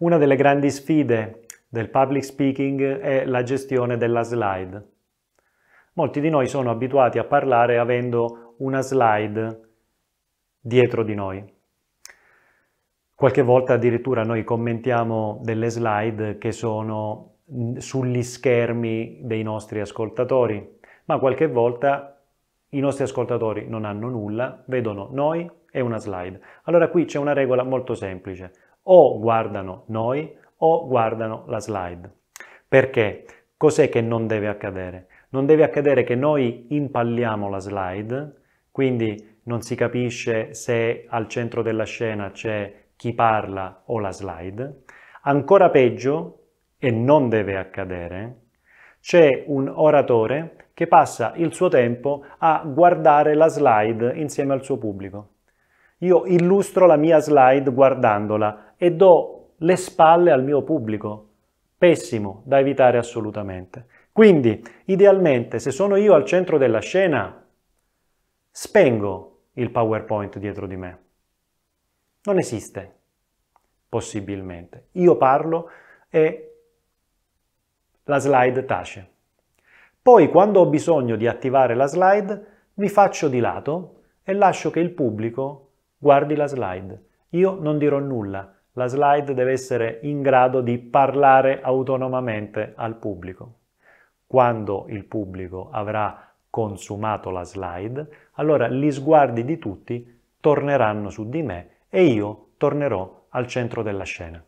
Una delle grandi sfide del public speaking è la gestione della slide. Molti di noi sono abituati a parlare avendo una slide dietro di noi. Qualche volta addirittura noi commentiamo delle slide che sono mm, sugli schermi dei nostri ascoltatori, ma qualche volta i nostri ascoltatori non hanno nulla, vedono noi e una slide. Allora qui c'è una regola molto semplice o guardano noi o guardano la slide. Perché? Cos'è che non deve accadere? Non deve accadere che noi impalliamo la slide, quindi non si capisce se al centro della scena c'è chi parla o la slide. Ancora peggio, e non deve accadere, c'è un oratore che passa il suo tempo a guardare la slide insieme al suo pubblico. Io illustro la mia slide guardandola, e do le spalle al mio pubblico. Pessimo, da evitare assolutamente. Quindi, idealmente, se sono io al centro della scena, spengo il PowerPoint dietro di me. Non esiste, possibilmente. Io parlo e la slide tace. Poi, quando ho bisogno di attivare la slide, mi faccio di lato e lascio che il pubblico guardi la slide. Io non dirò nulla, la slide deve essere in grado di parlare autonomamente al pubblico. Quando il pubblico avrà consumato la slide, allora gli sguardi di tutti torneranno su di me e io tornerò al centro della scena.